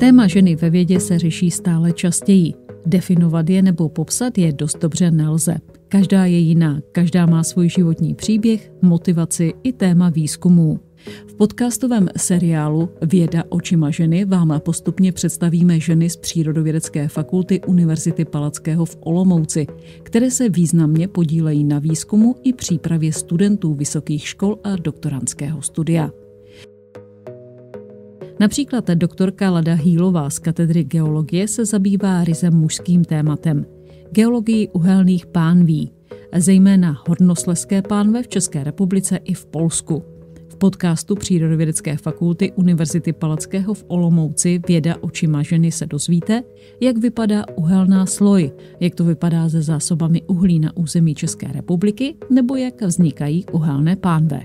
Téma ženy ve vědě se řeší stále častěji. Definovat je nebo popsat je dost dobře nelze. Každá je jiná, každá má svůj životní příběh, motivaci i téma výzkumů. V podcastovém seriálu Věda očima ženy vám postupně představíme ženy z Přírodovědecké fakulty Univerzity Palackého v Olomouci, které se významně podílejí na výzkumu i přípravě studentů vysokých škol a doktorantského studia. Například doktorka Lada Hýlová z katedry geologie se zabývá ryzem mužským tématem – geologii uhelných pánví, zejména hornosleské pánve v České republice i v Polsku. V podcastu Přírodovědecké fakulty Univerzity Palackého v Olomouci Věda očima ženy se dozvíte, jak vypadá uhelná sloj, jak to vypadá se zásobami uhlí na území České republiky nebo jak vznikají uhelné pánve.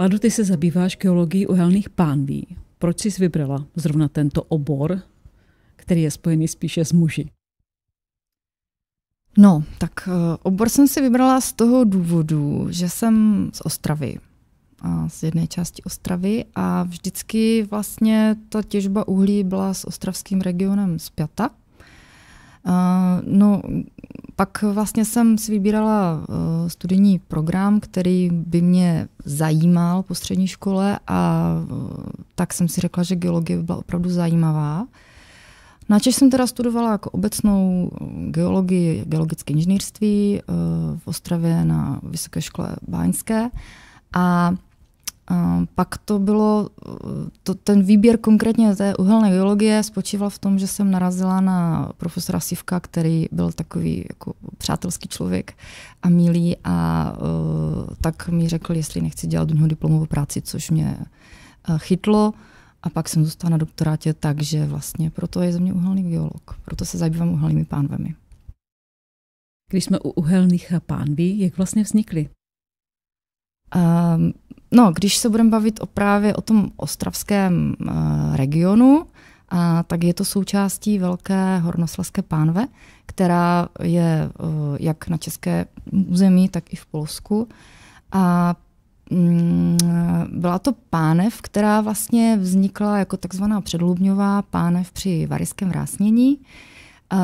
Lado, ty se zabýváš geologií uhelných pánví. Proč jsi vybrala zrovna tento obor, který je spojený spíše s muži? No, tak eh, obor jsem si vybrala z toho důvodu, že jsem z Ostravy, a z jedné části Ostravy a vždycky vlastně ta těžba uhlí byla s ostravským regionem zpěta. No, pak vlastně jsem si vybírala e, studijní program, který by mě zajímal po střední škole a e, tak jsem si řekla, že geologie by byla opravdu zajímavá. Načež no jsem teda studovala jako obecnou geologii, geologické inženýrství e, v Ostravě na Vysoké škole Báňské a pak to bylo, to, ten výběr konkrétně té uhelné geologie spočíval v tom, že jsem narazila na profesora Sivka, který byl takový jako přátelský člověk a milý a uh, tak mi řekl, jestli nechci dělat do diplomovou práci, což mě e, chytlo. A pak jsem zůstala na doktorátě, takže vlastně proto je ze mě uhelný geolog. Proto se zabývám uhelnými pánvemi. Když jsme u uhelných pánví, jak vlastně vznikly? Um, No, když se budeme bavit o právě o tom ostravském eh, regionu, a tak je to součástí velké hornoslezské pánve, která je eh, jak na české území, tak i v Polsku. A mm, byla to pánev, která vlastně vznikla jako takzvaná předlubňová pánev při variském vrásnění, eh,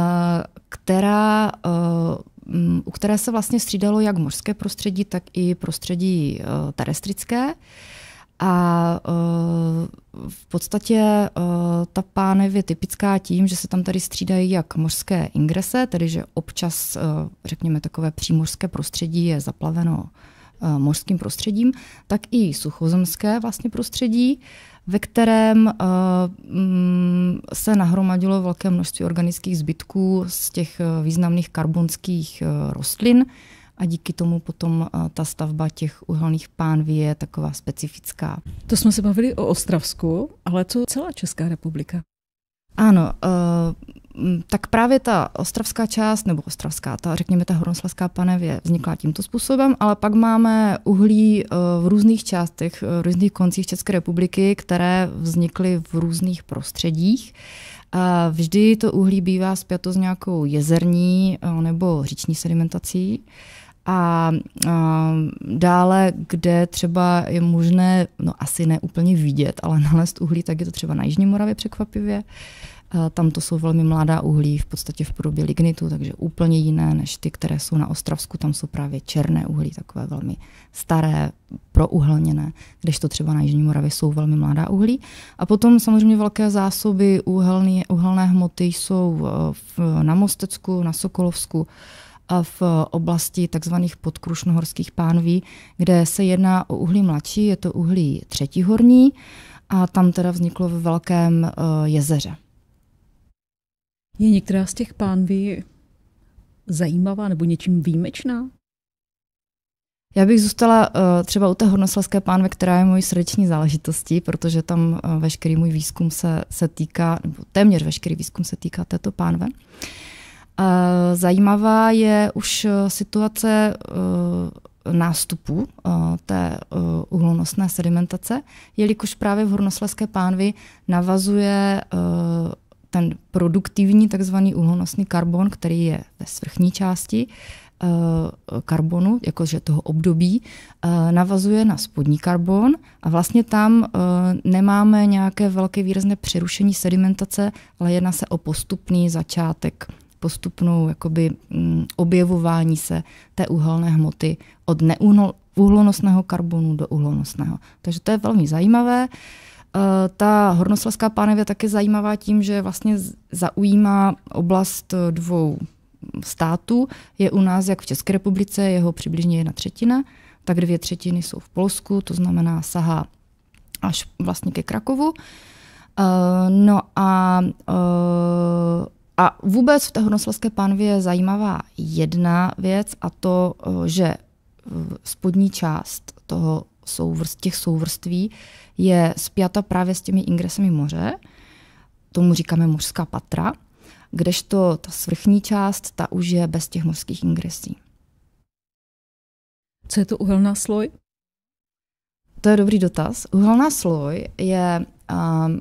která Mm, u které se vlastně střídalo jak mořské prostředí, tak i prostředí eh, terestrické. A eh, v podstatě eh, ta pánev je typická tím, že se tam tady střídají jak mořské ingrese, tedy že občas, řekněme, takové přímořské prostředí je zaplaveno Eh, mořským prostředím, tak i suchozemské vlastně prostředí, ve kterém eh, mm, se nahromadilo velké množství organických zbytků z těch eh, významných karbonských rostlin a díky tomu potom ta stavba těch uhelných pánví je taková specifická. To jsme se bavili o Ostravsku, ale co celá Česká republika? Ano, tak právě ta ostravská část, nebo ostravská, ta, řekněme, ta horonoslezská panev je vznikla tímto způsobem, ale pak máme uhlí e, v různých částech, e, v různých koncích České republiky, které vznikly v různých prostředích. A vždy to uhlí bývá zpěto s nějakou jezerní e, nebo říční sedimentací. A, a dále, kde třeba je možné, no asi ne úplně vidět, ale nalézt uhlí, tak je to třeba na Jižní Moravě překvapivě. Eh, tam to jsou velmi mladá uhlí, v podstatě v podobě lignitu, takže úplně jiné než ty, které jsou na Ostravsku. Tam jsou právě černé uhlí, takové velmi staré, prouhelněné, kdežto třeba na Jižní Moravě jsou velmi mladá uhlí. A potom samozřejmě velké zásoby uhelný, uhelné hmoty jsou eh, na Mostecku, na Sokolovsku, a v oblasti tzv. podkrušnohorských pánví, kde se jedná o uhlí mladší, je to uhlí třetihorní a tam teda vzniklo ve velkém eh, jezeře. Je některá z těch pánví zajímavá nebo něčím výjimečná? Já bych zůstala uh, třeba u té hornoslaské pánve, která je mojí srdeční záležitostí, protože tam uh, veškerý můj výzkum se, se týká, nebo téměř veškerý výzkum se týká této pánve. Uh, zajímavá je už situace nástupu té uhlonosné sedimentace, jelikož právě v hornoslaské pánvi navazuje ten produktivní takzvaný uhlonosný karbon, který je ve svrchní části eh, karbonu, jakože toho období, eh, navazuje na spodní karbon a vlastně tam eh, nemáme nějaké velké výrazné přerušení sedimentace, ale jedná se o postupný začátek postupnou jakoby, mm, objevování se té uhelné hmoty od neuhlonosného karbonu do uhlonosného. Takže to je velmi zajímavé. Uh, Eh, ta Hornoslezská pánev je taky zajímavá tím, že vlastně zaujímá oblast eh, dvou států. Je u nás, jak v České republice, jeho přibližně jedna třetina, tak dvě třetiny jsou v Polsku, to znamená sahá až vlastně ke Krakovu. Eh, no a, a vůbec v té Hornoslezské pánvě je zajímavá jedna věc a to, že spodní část toho souvrst, těch souvrství je spjata právě s těmi ingresemi moře, tomu říkáme mořská patra, kdežto ta svrchní část, ta už je bez těch mořských ingresí. Co je to uhelná sloj? To je dobrý dotaz. Uhelná sloj je um,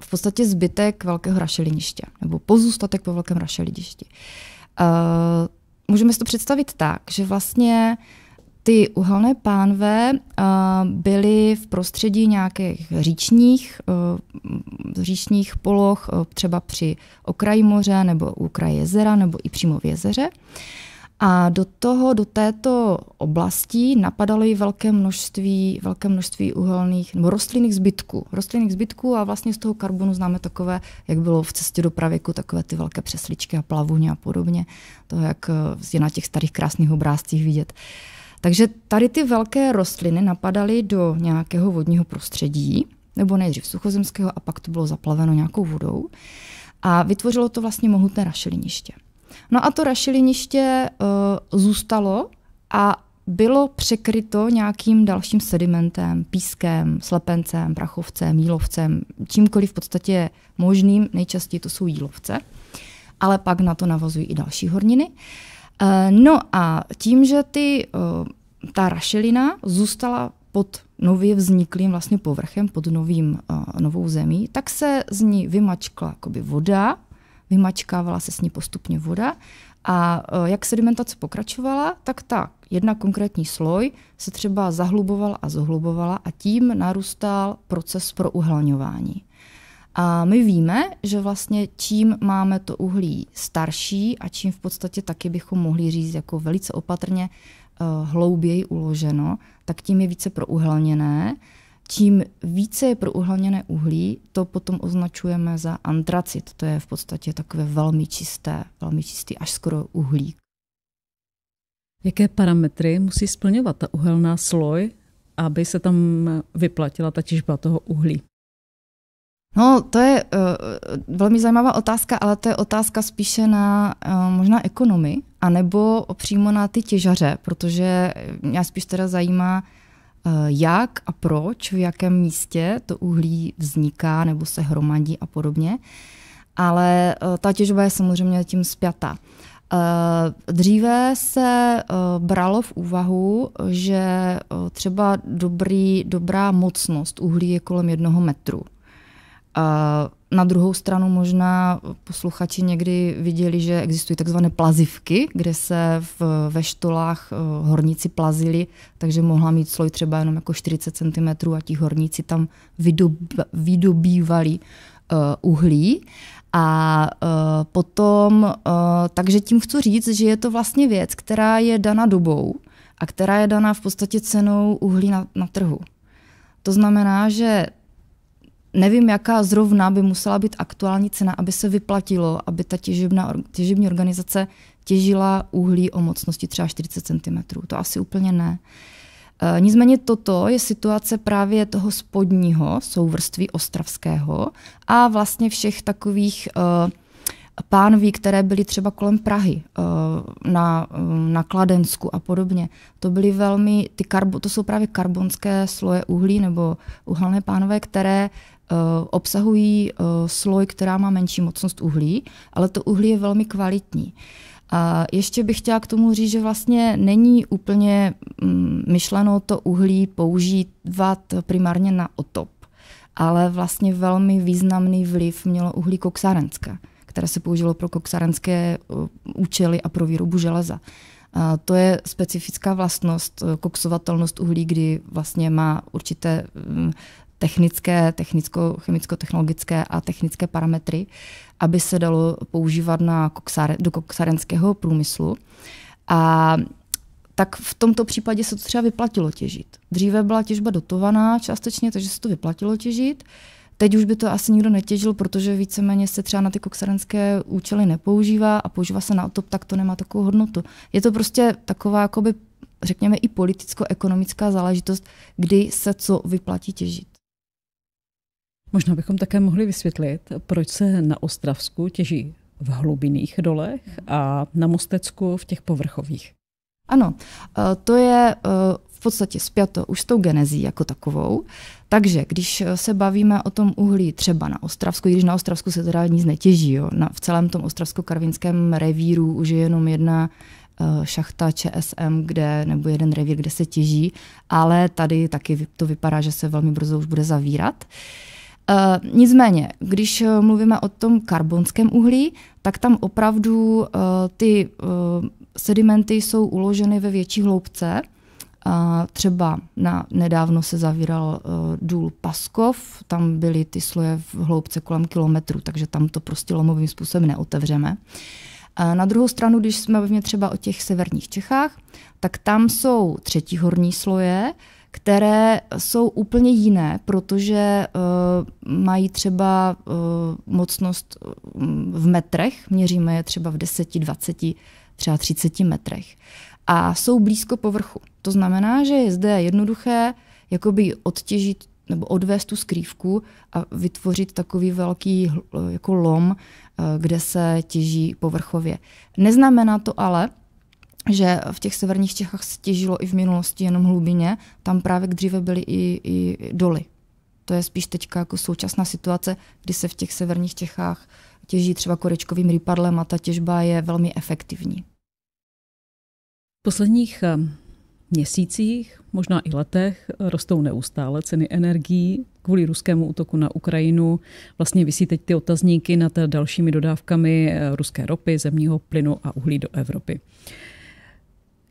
v podstatě zbytek velkého rašeliniště, nebo pozůstatek po velkém rašeliništi. Uh, můžeme si to představit tak, že vlastně uh, ty uhelné pánve byly v prostředí nějakých říčních, e, říčních poloh, e, třeba při okraji moře nebo u kraje jezera nebo i přímo v jezeře. A do toho, do této oblasti napadalo i velké množství, velké množství uhelných nebo rostlinných zbytků. Rostlinných zbytků a vlastně z toho karbonu známe takové, jak bylo v cestě do pravěku, takové ty velké přesličky a plavuně a podobně. To, jak je na těch starých krásných obrázcích vidět. Uh, takže tady ty velké rostliny napadaly do nějakého vodního prostředí, nebo nejdřív suchozemského a pak to bylo zaplaveno nějakou vodou. A vytvořilo to vlastně mohutné rašeliniště. No a to rašeliniště uh, zůstalo a bylo překryto nějakým dalším sedimentem, pískem, slepencem, prachovcem, jílovcem, čímkoliv v podstatě možným, nejčastěji to jsou jílovce, ale pak na to navazují i další horniny. Uh, Eh, no a tím, že ty, eh, ta rašelina zůstala pod nově vzniklým vlastně povrchem, pod novým, eh, novou zemí, tak se z ní vymačkla voda, vymačkávala se s ní postupně voda a jak sedimentace pokračovala, tak ta jedna konkrétní sloj se třeba zahlubovala a zohlubovala a tím narůstal proces pro uhlaňování. A my víme, že vlastně čím máme to uhlí starší a čím v podstatě taky bychom mohli říct jako velice opatrně eh, hlouběji uloženo, tak tím je více prouhelněné. Čím více je prouhelněné uhlí, to potom označujeme za antracit. To je v podstatě takové velmi čisté, velmi čistý až skoro uhlík. Jaké parametry musí splňovat ta uhelná sloj, aby se tam vyplatila ta těžba toho uhlí? No, to je uh, velmi zajímavá otázka, ale to je otázka spíše na uh, možná ekonomy, anebo přímo na ty těžaře, protože mě spíš teda zajímá, uh, jak a proč, v jakém místě to uhlí vzniká nebo se hromadí a podobně. Ale uh, ta těžba je samozřejmě tím spjatá. Dříve se bralo v úvahu, že třeba dobrý, dobrá mocnost uhlí je kolem jednoho metru. A na druhou stranu možná posluchači někdy viděli, že existují takzvané plazivky, kde se v, ve štolách eh, horníci plazili, takže mohla mít sloj třeba jenom jako 40 cm a ti horníci tam vydob, vydobývali uh, uhlí. A uh, potom, uh, takže tím chci říct, že je to vlastně věc, která je dana dobou a která je daná v podstatě cenou uhlí na, na trhu. To znamená, že Nevím, jaká zrovna by musela být aktuální cena, aby se vyplatilo, aby ta těžebná, těžební organizace těžila uhlí o mocnosti třeba 40 cm. To asi úplně ne. E, nicméně toto je situace právě toho spodního souvrství ostravského a vlastně všech takových e, pánví, které byly třeba kolem Prahy, e, na, e, na Kladensku a podobně. To byly velmi, ty karbo, to jsou právě karbonské sloje uhlí nebo uhelné pánové, které Eh, obsahují eh, sloj, která má menší mocnost uhlí, ale to uhlí je velmi kvalitní. A ještě bych chtěla k tomu říct, že vlastně není úplně mm, myšleno to uhlí používat primárně na otop, ale vlastně velmi významný vliv mělo uhlí koksárenské, které se použilo pro koksárenské eh, účely a pro výrobu železa. A to je specifická vlastnost, koksovatelnost uhlí, kdy vlastně má určité mm, technické, technicko-chemicko-technologické a technické parametry, aby se dalo používat na koksare, do koksarenského průmyslu. A tak v tomto případě se to třeba vyplatilo těžit. Dříve byla těžba dotovaná částečně, takže se to vyplatilo těžit. Teď už by to asi nikdo netěžil, protože víceméně se třeba na ty koksarenské účely nepoužívá a používá se na otop, tak to nemá takovou hodnotu. Je to prostě taková, jakoby, řekněme, i politicko-ekonomická záležitost, kdy se co vyplatí těžit. Možná bychom také mohli vysvětlit, proč se na Ostravsku těží v hlubinných dolech a na Mostecku v těch povrchových. Ano, eh, to je eh, v podstatě spjato už s tou genezí jako takovou. Takže když eh, se bavíme o tom uhlí třeba na Ostravsku, když na Ostravsku se teda nic netěží, jo, na, v celém tom ostravsko-karvinském revíru už je jenom jedna šachta ČSM, kde, nebo jeden revír, kde se těží, ale tady taky to vypadá, že se velmi brzo už bude zavírat. Uh, Eh, nicméně, když eh, mluvíme o tom karbonském uhlí, tak tam opravdu uh, ty uh, sedimenty jsou uloženy ve větší hloubce. Třeba na, nedávno se zavíral důl Paskov, tam byly ty sloje v hloubce kolem kilometru, takže tam to prostě lomovým způsobem neotevřeme. Na druhou stranu, když jsme třeba o těch severních Čechách, tak tam jsou třetí horní sloje, které jsou úplně jiné, protože uh, mají třeba uh, mocnost eh, v metrech, měříme je třeba v 10, 20, třeba 30 metrech a jsou blízko povrchu. To znamená, že je zde jednoduché jakoby odtěžit nebo odvést tu skrývku a vytvořit takový velký jako lom, kde se těží povrchově. Neznamená to ale, že v těch severních Čechách se těžilo i v minulosti jenom hlubině, tam právě dříve byly i, i doly. To je spíš teďka jako současná situace, kdy se v těch severních Čechách těží třeba korečkovým rýpadlem a ta těžba je velmi efektivní. V posledních eh, měsících, možná i letech, rostou neustále ceny energií. Kvůli ruskému útoku na Ukrajinu vlastně vysí teď ty otazníky nad dalšími dodávkami eh, ruské ropy, zemního plynu a uhlí do Evropy.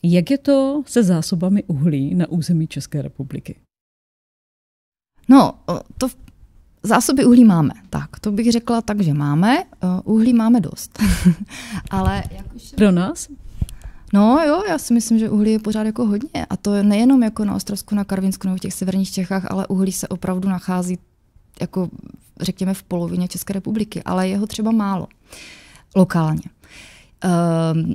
Jak je to se zásobami uhlí na území České republiky? No, to v... zásoby uhlí máme. Tak, to bych řekla tak, že máme. Uhlí máme dost. Ale jak už... Pro nás? No jo, já si myslím, že uhlí je pořád jako hodně. A to nejenom jako na Ostrovsku, na Karvinsku nebo v těch severních Čechách, ale uhlí se opravdu nachází jako řekněme v polovině České republiky, ale jeho třeba málo lokálně. Ehm,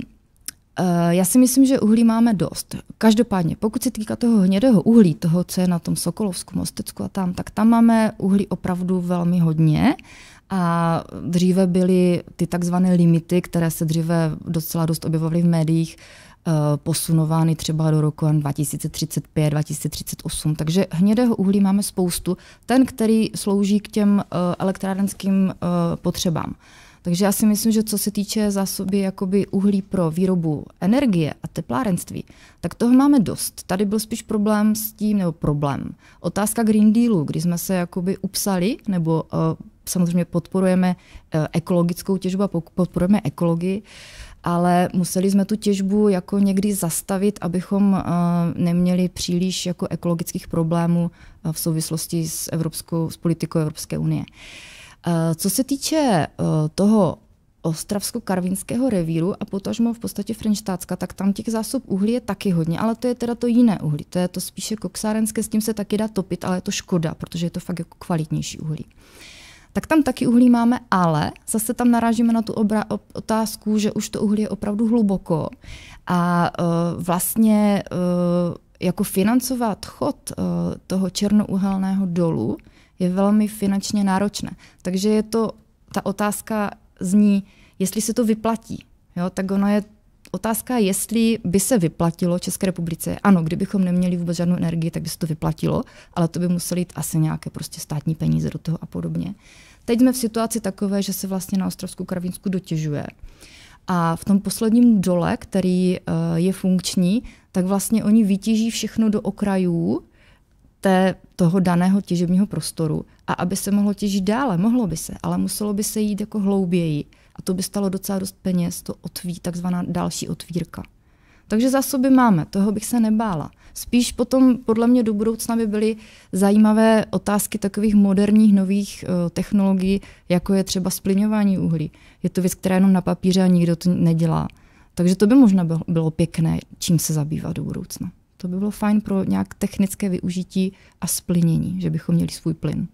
Eh, já si myslím, že uhlí máme dost. Každopádně, pokud se týká toho hnědého uhlí, toho, co je na tom Sokolovsku, Mostecku a tam, tak tam máme uhlí opravdu velmi hodně. A dříve byly ty takzvané limity, které se dříve docela dost objevovaly v médiích, eh, posunovány třeba do roku 2035, 2038. Takže hnědého uhlí máme spoustu. Ten, který slouží k těm eh, elektrárenským potřebám. Takže já si myslím, že co se týče zásoby jakoby uhlí pro výrobu energie a teplárenství, tak toho máme dost. Tady byl spíš problém s tím, nebo problém. Otázka Green Dealu, kdy jsme se jakoby upsali, nebo uh, samozřejmě podporujeme uh, ekologickou těžbu a podporujeme ekologii, ale museli jsme tu těžbu jako někdy zastavit, abychom uh, neměli příliš jako ekologických problémů uh, v souvislosti s, evropskou, s politikou Evropské unie. Uh, Eh, co se týče eh, toho ostravsko-karvinského revíru a potažmo v podstatě Frenštátska, tak tam těch zásob uhlí je taky hodně, ale to je teda to jiné uhlí, to je to spíše koksárenské, s tím se taky dá topit, ale je to škoda, protože je to fakt jako kvalitnější uhlí. Tak tam taky uhlí máme, ale zase tam narážíme na tu obra- otázku, že už to uhlí je opravdu hluboko a uh, vlastně uh, jako financovat chod uh, toho černouhelného dolu, je velmi finančně náročné. Takže je to, ta otázka zní, jestli se to vyplatí. Jo? Tak ono je otázka, jestli by se vyplatilo České republice. Ano, kdybychom neměli vůbec žádnou energii, tak by se to vyplatilo, ale to by museli jít asi nějaké prostě státní peníze do toho a podobně. Teď jsme v situaci takové, že se vlastně na Ostrovskou Kravinsku dotěžuje. A v tom posledním dole, který eh, je funkční, tak vlastně oni vytěží všechno do okrajů, té, toho daného těžebního prostoru a aby se mohlo těžit dále, mohlo by se, ale muselo by se jít jako hlouběji a to by stalo docela dost peněz, to otví, takzvaná další otvírka. Takže zásoby máme, toho bych se nebála. Spíš potom podle mě do budoucna by byly zajímavé otázky takových moderních nových uh, technologií, jako je třeba spliňování uhlí. Je to věc, která jenom na papíře a nikdo to nedělá. Takže to by možná bylo pěkné, čím se zabývat do budoucna. To by bylo fajn pro nějak technické využití a splinění, že bychom měli svůj plyn.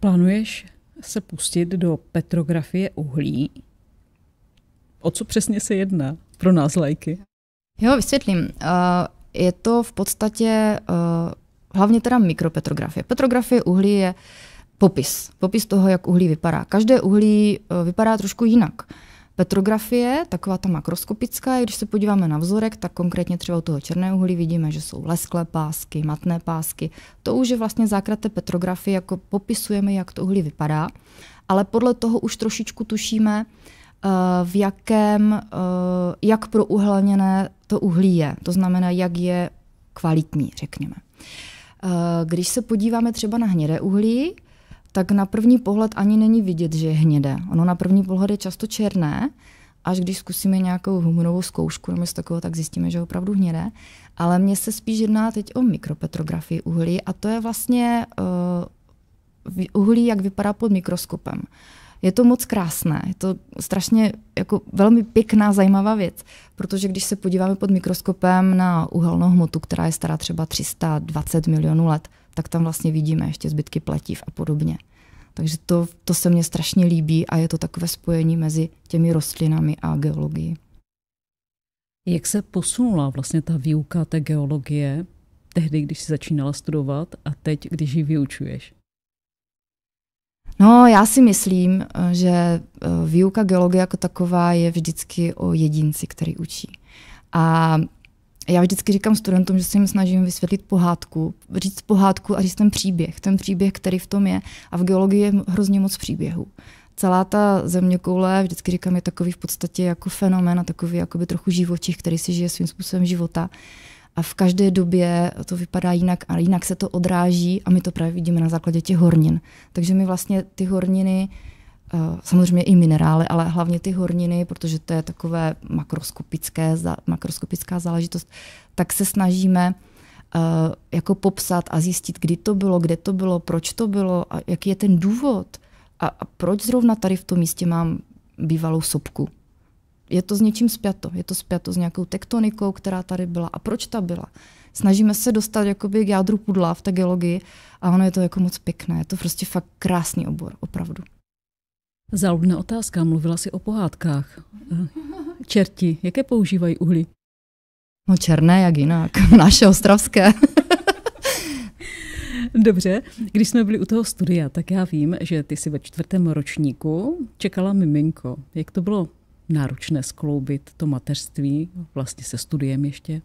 Plánuješ se pustit do petrografie uhlí? O co přesně se jedná pro nás lajky? Jo, vysvětlím. Eh, je to v podstatě eh, hlavně teda mikropetrografie. Petrografie uhlí je popis. Popis toho, jak uhlí vypadá. Každé uhlí eh, vypadá trošku jinak. Petrografie, taková ta makroskopická, když se podíváme na vzorek, tak konkrétně třeba u toho černého uhlí vidíme, že jsou lesklé pásky, matné pásky. To už je vlastně základ té petrografie, jako popisujeme, jak to uhlí vypadá, ale podle toho už trošičku tušíme, eh, v jakém, eh, jak prouhelněné to uhlí je. To znamená, jak je kvalitní, řekněme. Eh, když se podíváme třeba na hnědé uhlí, tak na první pohled ani není vidět, že je hnědé. Ono na první pohled je často černé, až když zkusíme nějakou humorovou zkoušku nebo z takového, tak zjistíme, že je opravdu hnědé. Ale mně se spíš jedná teď o mikropetrografii uhlí a to je vlastně uh, uhlí, jak vypadá pod mikroskopem. Je to moc krásné, je to strašně jako velmi pěkná, zajímavá věc, protože když se podíváme pod mikroskopem na uhelnou hmotu, která je stará třeba 320 milionů let, tak tam vlastně vidíme ještě zbytky pletiv a podobně. Takže to, to se mně strašně líbí a je to takové spojení mezi těmi rostlinami a geologií. Jak se posunula vlastně ta výuka té geologie tehdy, když jsi začínala studovat a teď, když ji vyučuješ? No, já si myslím, že eh, výuka geologie jako taková je vždycky o jedinci, který učí. A já vždycky říkám studentům, že se jim snažím vysvětlit pohádku, říct pohádku a říct ten příběh, ten příběh, který v tom je. A v geologii je hrozně moc příběhů. Celá ta země koule, vždycky říkám, je takový v podstatě jako fenomén a takový jakoby trochu živočich, který si žije svým způsobem života. A v každé době to vypadá jinak a jinak se to odráží a my to právě vidíme na základě těch hornin. Takže my vlastně ty horniny Eh, samozřejmě i minerály, ale hlavně ty horniny, protože to je takové makroskopické, makroskopická záležitost, tak se snažíme eh, jako popsat a zjistit, kdy to bylo, kde to bylo, proč to bylo a jaký je ten důvod a, a proč zrovna tady v tom místě mám bývalou sopku. Je to s něčím spjato, je to spjato s nějakou tektonikou, která tady byla a proč ta byla. Snažíme se dostat jakoby k jádru pudla v té geologii a ono je to jako moc pěkné, je to prostě fakt krásný obor, opravdu. Záludná otázka, mluvila si o pohádkách. Eh, čerti, jaké používají uhlí? No černé, jak jinak, naše ostravské. Dobře, když jsme byli u toho studia, tak já vím, že ty jsi ve čtvrtém ročníku čekala miminko. Jak to bylo náročné skloubit to mateřství vlastně se studiem ještě?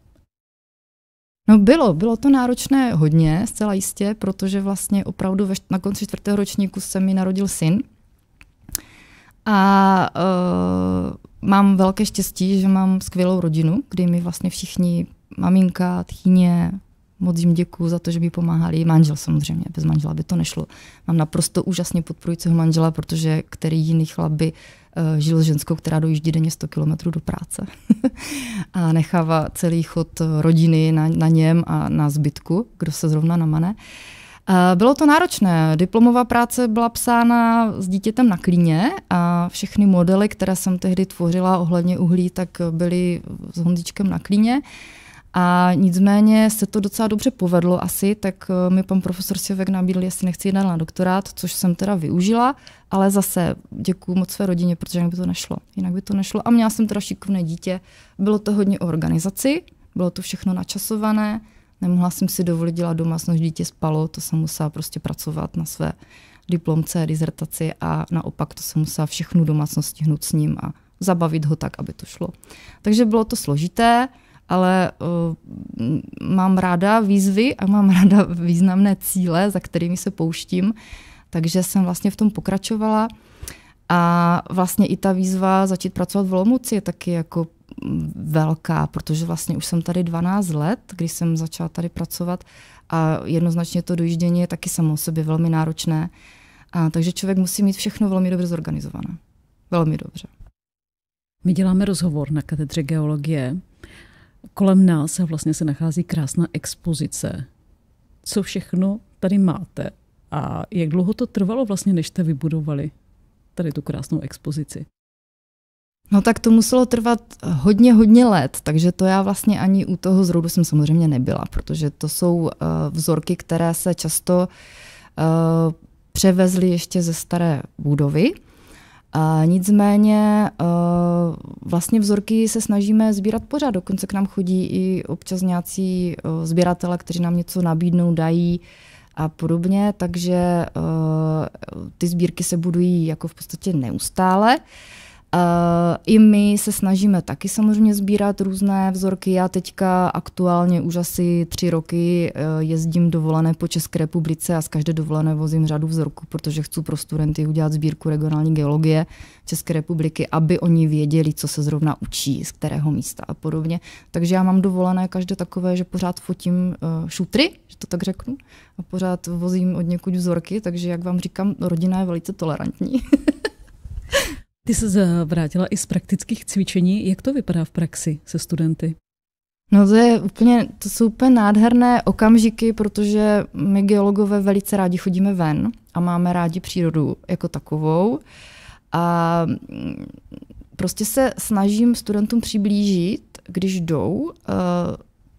No bylo, bylo to náročné hodně, zcela jistě, protože vlastně opravdu ve, na konci čtvrtého ročníku se mi narodil syn a uh, mám velké štěstí, že mám skvělou rodinu, kdy mi vlastně všichni, maminka, tchyně, moc jim děkuju za to, že mi pomáhali. Manžel samozřejmě, bez manžela by to nešlo. Mám naprosto úžasně podporujícího manžela, protože který jiný chlap by uh, žil s ženskou, která dojíždí denně 100 kilometrů do práce. a nechává celý chod rodiny na, na něm a na zbytku, kdo se zrovna namane. Uh, bylo to náročné. Diplomová práce byla psána s dítětem na klíně a všechny modely, které jsem tehdy tvořila ohledně uhlí, tak byly s hondičkem na klíně. A nicméně se to docela dobře povedlo asi, tak eh, mi pan profesor Sivek nabídl, jestli nechci jít na doktorát, což jsem teda využila, ale zase děkuju moc své rodině, protože jinak by to nešlo. Jinak by to nešlo. A měla jsem teda šikovné dítě, bylo to hodně o organizaci, bylo to všechno načasované, Nemohla jsem si dovolit dělat doma, snož dítě spalo, to jsem musela prostě pracovat na své diplomce, dizertaci a naopak to jsem musela všechnu domácnost stihnout s ním a zabavit ho tak, aby to šlo. Takže bylo to složité, ale uh, mám ráda výzvy a mám ráda významné cíle, za kterými se pouštím, takže jsem vlastně v tom pokračovala. A vlastně i ta výzva začít pracovat v Olomouci je taky jako velká, protože vlastně už jsem tady 12 let, když jsem začala tady pracovat a jednoznačně to dojíždění je taky samo o sobě velmi náročné. A, takže člověk musí mít všechno velmi dobře zorganizované. Velmi dobře. My děláme rozhovor na katedře geologie. Kolem nás se vlastně se nachází krásná expozice. Co všechno tady máte a jak dlouho to trvalo vlastně, než jste vybudovali tady tu krásnou expozici? No tak to muselo trvat hodně, hodně let, takže to já vlastně ani u toho zrodu jsem samozřejmě nebyla, protože to jsou uh, vzorky, které se často uh, převezly ještě ze staré budovy. A nicméně eh, vlastně vzorky se snažíme sbírat pořád. Dokonce k nám chodí i občas nějací sběratele, kteří nám něco nabídnou, dají a podobně, takže ty sbírky se budují jako v podstatě neustále. Eh, I my se snažíme taky samozřejmě sbírat různé vzorky. Já teďka aktuálně už asi tři roky eh, jezdím dovolené po České republice a z každé dovolené vozím řadu vzorků, protože chci pro studenty udělat sbírku regionální geologie České republiky, aby oni věděli, co se zrovna učí, z kterého místa a podobně. Takže já mám dovolené každé takové, že pořád fotím eh, šutry, že to tak řeknu, a pořád vozím od někud vzorky, takže jak vám říkám, rodina je velice tolerantní. Ty se vrátila i z praktických cvičení. Jak to vypadá v praxi se studenty? No to, je úplně, to jsou úplně nádherné okamžiky, protože my geologové velice rádi chodíme ven a máme rádi přírodu jako takovou. A mm, prostě se snažím studentům přiblížit, když jdou.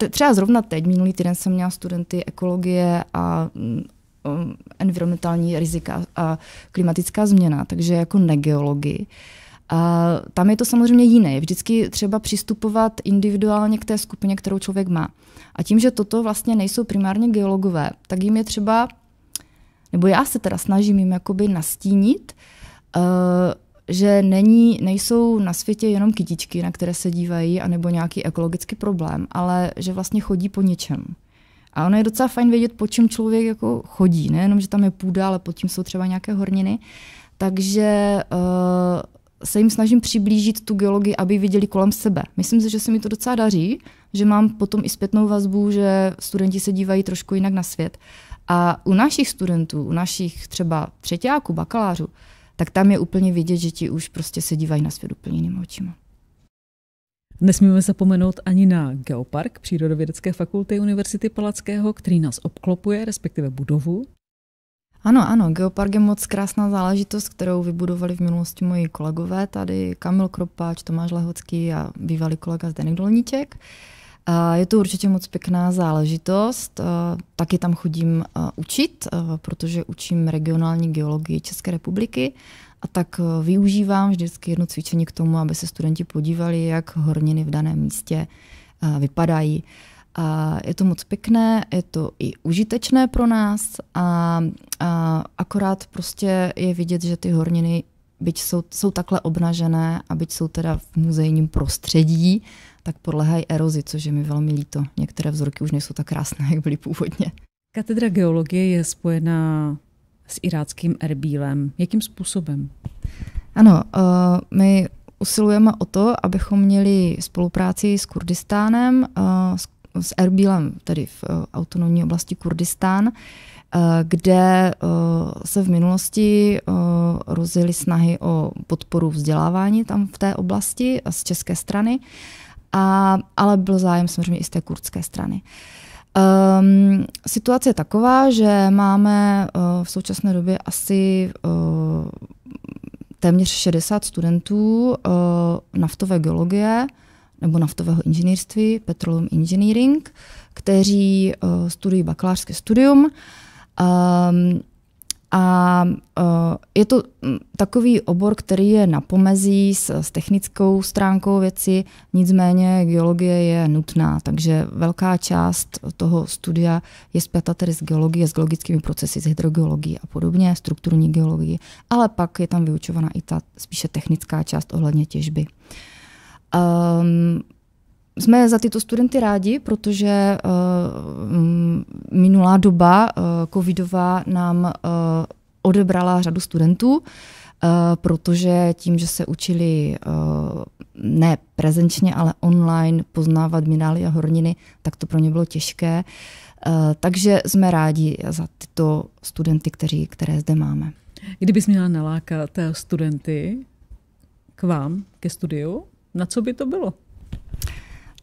Eh, třeba zrovna teď, minulý týden jsem měla studenty ekologie a mm, Um, environmentální rizika a klimatická změna, takže jako negeology. A tam je to samozřejmě jiné. Je vždycky třeba přistupovat individuálně k té skupině, kterou člověk má. A tím, že toto vlastně nejsou primárně geologové, tak jim je třeba, nebo já se teda snažím jim jakoby nastínit, uh, že není, nejsou na světě jenom kytičky, na které se dívají, anebo nějaký ekologický problém, ale že vlastně chodí po něčem. A ono je docela fajn vědět, po čem člověk jako chodí. Nejenom, že tam je půda, ale pod tím jsou třeba nějaké horniny. Takže uh, se jim snažím přiblížit tu geologii, aby viděli kolem sebe. Myslím si, že se mi to docela daří, že mám potom i zpětnou vazbu, že studenti se dívají trošku jinak na svět. A u našich studentů, u našich třeba třetíáků, bakalářů, tak tam je úplně vidět, že ti už prostě se dívají na svět úplně jiným očima. Nesmíme zapomenout ani na Geopark Přírodovědecké fakulty Univerzity Palackého, který nás obklopuje, respektive budovu. Ano, ano, Geopark je moc krásná záležitost, kterou vybudovali v minulosti moji kolegové, tady Kamil Kropáč, Tomáš Lehocký a bývalý kolega Zdeněk Dolníček. Je to určitě moc pěkná záležitost. Taky tam chodím učit, protože učím regionální geologii České republiky a tak eh, využívám vždycky jedno cvičení k tomu, aby se studenti podívali, jak horniny v daném místě eh, vypadají. A je to moc pěkné, je to i užitečné pro nás a, a akorát prostě je vidět, že ty horniny, byť jsou, jsou takhle obnažené a byť jsou teda v muzejním prostředí, tak podlehají erozi, což je mi velmi líto. Některé vzorky už nejsou tak krásné, jak byly původně. Katedra geologie je spojená s iráckým Erbílem. Jakým způsobem? Ano, eh, my usilujeme o to, abychom měli spolupráci s Kurdistánem, eh, s Erbílem, tedy v eh, autonomní oblasti Kurdistán, kde se v minulosti rozjeli snahy o podporu vzdělávání tam v té oblasti z české strany, a, ale byl zájem samozřejmě i z té kurdské strany. Uh, Um, situace je taková, že máme uh, v současné době asi uh, téměř 60 studentů uh, naftové geologie nebo naftového inženýrství, petroleum engineering, kteří uh, studují bakalářské studium. Um, a eh, je to hm, takový obor, který je na pomezí s, s technickou stránkou věci, nicméně geologie je nutná, takže velká část toho studia je zpěta tedy s geologie, s geologickými procesy, s hydrogeologií a podobně, strukturní geologii, ale pak je tam vyučovaná i ta spíše technická část ohledně těžby. Um, jsme za tyto studenty rádi, protože uh, minulá doba uh, covidová nám uh, odebrala řadu studentů, protože tím, že se učili ne prezenčně, ale online poznávat minály a horniny, tak to pro ně bylo těžké. Takže jsme rádi za tyto studenty, kteří, které zde máme. Kdybys měla nalákat studenty k vám, ke studiu, na co by to bylo?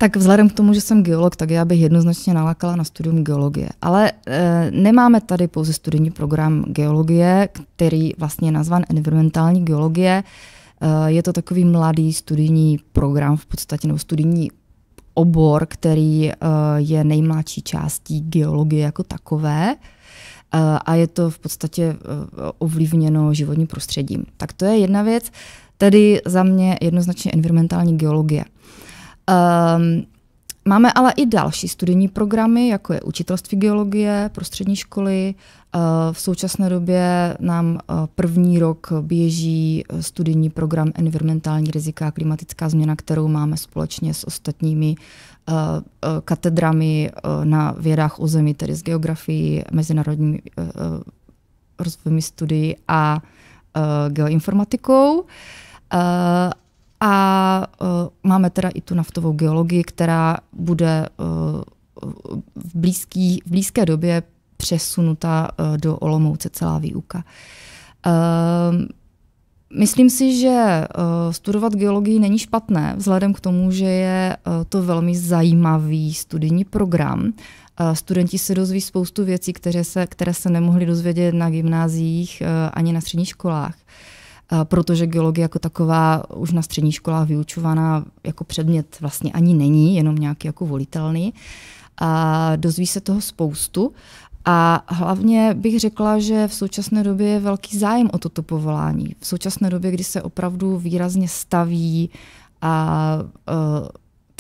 Tak vzhledem k tomu, že jsem geolog, tak já bych jednoznačně nalákala na studium geologie. Ale e, nemáme tady pouze studijní program geologie, který vlastně je nazvan environmentální geologie. E, je to takový mladý studijní program v podstatě, nebo studijní obor, který e, je nejmladší částí geologie jako takové a je to v podstatě ovlivněno životním prostředím. Tak to je jedna věc, tedy za mě jednoznačně environmentální geologie. Um, Máme ale i další studijní programy, jako je učitelství geologie pro střední školy. Ehm, v současné době nám eh, první rok běží eh, studijní program Environmentální rizika a klimatická změna, kterou máme společně s ostatními eh, katedrami na vědách o zemi, tedy z geografii, mezinárodní rozvojovými studií a geoinformatikou. A uh, máme teda i tu naftovou geologii, která bude uh, v, blízký, v blízké době přesunuta uh, e, do Olomouce celá výuka. Uh, Myslím si, že studovat geologii není špatné, vzhledem k tomu, že je to velmi zajímavý studijní program. Studenti se dozví spoustu věcí, které se, které se nemohli dozvědět na gymnáziích ani na středních školách protože geologie jako taková už na středních školách vyučovaná jako předmět vlastně ani není, jenom nějaký jako volitelný. A dozví se toho spoustu a hlavně bych řekla, že v současné době je velký zájem o toto povolání. V současné době, kdy se opravdu výrazně staví a uh,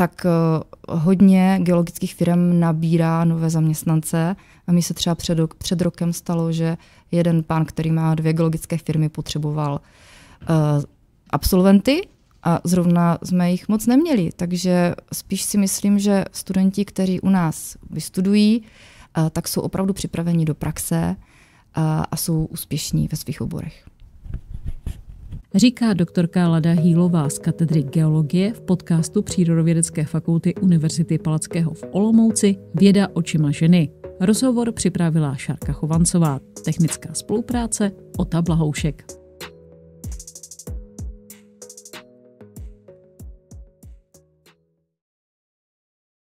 tak eh, hodně geologických firm nabírá nové zaměstnance a mi se třeba před, před rokem stalo, že jeden pán, který má dvě geologické firmy, potřeboval uh, absolventy a zrovna jsme jich moc neměli, takže spíš si myslím, že studenti, kteří u nás vystudují, uh, tak jsou opravdu připraveni do praxe uh, a jsou úspěšní ve svých oborech říká doktorka Lada Hýlová z katedry geologie v podcastu Přírodovědecké fakulty Univerzity Palackého v Olomouci Věda očima ženy. Rozhovor připravila Šárka Chovancová, technická spolupráce Ota Blahoušek.